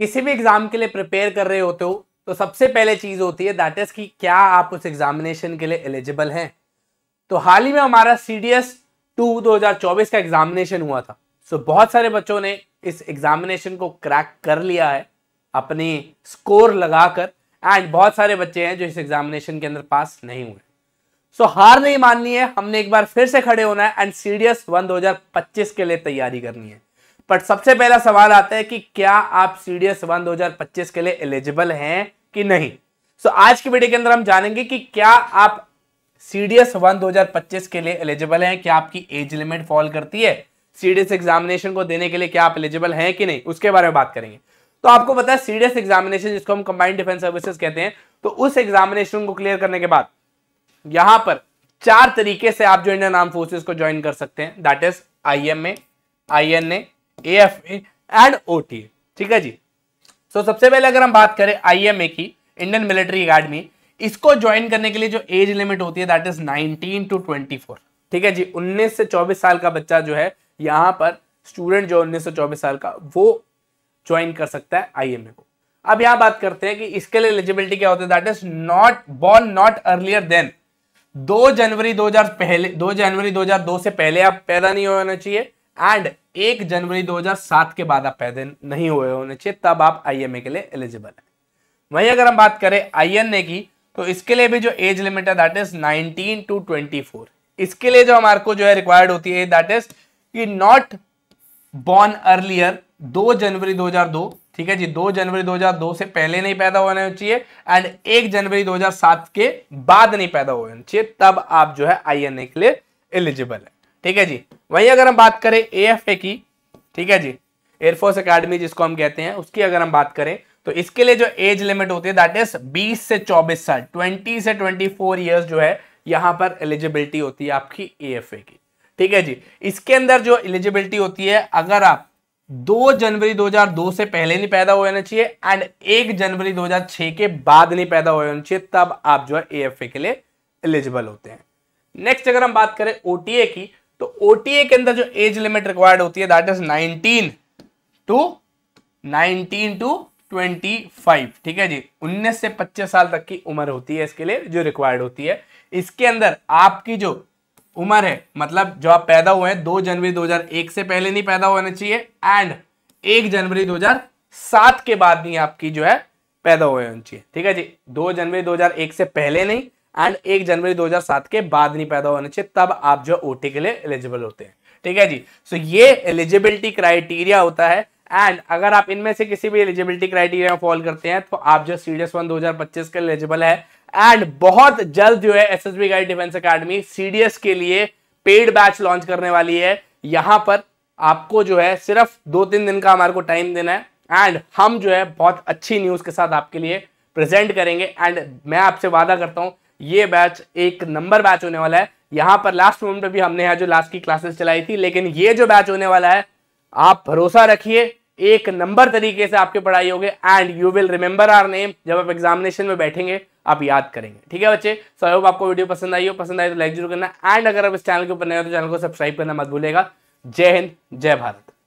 किसी भी एग्जाम के लिए प्रिपेयर कर रहे होते हो तो सबसे पहले चीज़ होती है दैट इज़ कि क्या आप उस एग्जामिनेशन के लिए एलिजिबल हैं तो हाल ही में हमारा सी डी एस टू दो हज़ार चौबीस का एग्जामिनेशन हुआ था सो so, बहुत सारे बच्चों ने इस एग्जामिनेशन को क्रैक कर लिया है अपने स्कोर लगाकर एंड बहुत सारे बच्चे हैं जो इस एग्जामिनेशन के अंदर पास नहीं हुए सो so, हार नहीं माननी है हमने एक बार फिर से खड़े होना है and C D S one दो हज़ार पच्चीस के लिए तैयारी करनी है बट सबसे पहला सवाल आता है कि क्या आप सीडीएस वन 2025 के लिए एलिजिबल हैं कि नहीं सो so, आज की वीडियो के अंदर हम जानेंगे कि क्या आप सीडीएस वन 2025 के लिए एलिजिबल हैं क्या आपकी एज लिमिट फॉल करती है सीडीएस एग्जामिनेशन को देने के लिए क्या आप एलिजिबल हैं कि नहीं उसके बारे में बात करेंगे तो आपको पता है सीडीएस एग्जामिनेशन जिसको हम कंबाइंड डिफेंस सर्विसेज कहते हैं तो उस एग्जामिनेशन को क्लियर करने के बाद यहां पर चार तरीके से आप जो इंडियन आर्म फोर्सेज को ज्वाइन कर सकते हैं that is I M A I N A A F A and O T A ठीक है जी सो so, सबसे पहले अगर हम बात करें आई एम ए की इंडियन मिलिट्री अकेडमी इसको ज्वाइन करने के लिए जो एज लिमिट होती है दैट इज 19 टू 24 ठीक है जी 19 से 24 साल का बच्चा जो है यहाँ पर स्टूडेंट जो 19 से 24 साल का वो ज्वाइन कर सकता है आई को अब यहाँ बात करते हैं कि इसके लिए एलिजिबिलिटी क्या होती है that is not born not earlier than दो जनवरी 2000 पहले दो जनवरी दो से पहले आप पैदा नहीं होना चाहिए एंड एक जनवरी 2007 के बाद आप पैदा नहीं हुए होने चाहिए तब आप आईएमए के लिए एलिजिबल है वहीं अगर हम बात करें आईएनए की तो इसके लिए भी जो एज लिमिट है दैट इज 19 टू 24 इसके लिए जो हमारे को जो है रिक्वायर्ड होती है दैट इज कि नॉट बॉर्न अर्लियर 2 जनवरी 2002 ठीक है जी 2 जनवरी 2002 से पहले नहीं पैदा होना चाहिए एंड एक जनवरी 2007 के बाद नहीं पैदा होना चाहिए तब आप जो है आई के लिए एलिजिबल है ठीक है जी वहीं अगर हम बात करें ए की ठीक है जी एयरफोर्स अकेडमी जिसको हम कहते हैं उसकी अगर हम बात करें तो इसके लिए जो एज लिमिट होती है दैट इज 20 से 24 साल 20 से 24 फोर ईयर्स जो है यहां पर एलिजिबिलिटी होती है आपकी ए की ठीक है जी इसके अंदर जो एलिजिबिलिटी होती है अगर आप 2 जनवरी 2002 से पहले नहीं पैदा हो जाना चाहिए एंड 1 जनवरी 2006 के बाद नहीं पैदा हो जाना चाहिए तब आप जो है ए के लिए एलिजिबल होते हैं नेक्स्ट अगर हम बात करें ओ की तो ओटीए के अंदर जो एज लिमिट रिक्वायर्ड होती है दैट इज 19 टू 19 टू 25 ठीक है जी 19 से 25 साल तक की उम्र होती है इसके लिए जो रिक्वायर्ड होती है इसके अंदर आपकी जो उम्र है मतलब जो आप पैदा हुए हैं दो जनवरी 2001 से पहले नहीं पैदा होना चाहिए एंड एक जनवरी 2007 के बाद नहीं आपकी जो है पैदा हुए होनी चाहिए ठीक है जी दो जनवरी 2001 से पहले नहीं एंड एक जनवरी 2007 के बाद नहीं पैदा होने चाहिए तब आप जो ओटी के लिए एलिजिबल होते हैं ठीक है जी सो so, ये एलिजिबिलिटी क्राइटेरिया होता है एंड अगर आप इनमें से किसी भी एलिजिबिलिटी क्राइटेरिया में फॉल करते हैं तो आप जो सीडीएस वन के एलिजिबल है एंड बहुत जल्द जो है S S B guide defence academy CDS के लिए पेड बैच लॉन्च करने वाली है यहां पर आपको जो है सिर्फ दो तीन दिन का हमारे को टाइम देना है एंड हम जो है बहुत अच्छी न्यूज के साथ आपके लिए प्रेजेंट करेंगे एंड मैं आपसे वादा करता हूं ये बैच एक नंबर बैच होने वाला है यहां पर लास्ट मोमेंट पे भी हमने यहाँ जो लास्ट की क्लासेस चलाई थी लेकिन ये जो बैच होने वाला है आप भरोसा रखिए एक नंबर तरीके से आपके पढ़ाई होगी and you will remember our name जब आप एग्जामिनेशन में बैठेंगे आप याद करेंगे ठीक है बच्चे सो आई होप आपको वीडियो पसंद आई हो पसंद आई तो लाइक जरूर करना एंड अगर आप इस चैनल के ऊपर नए हो तो चैनल को सब्सक्राइब करना मत भूलेगा जय हिंद जय भारत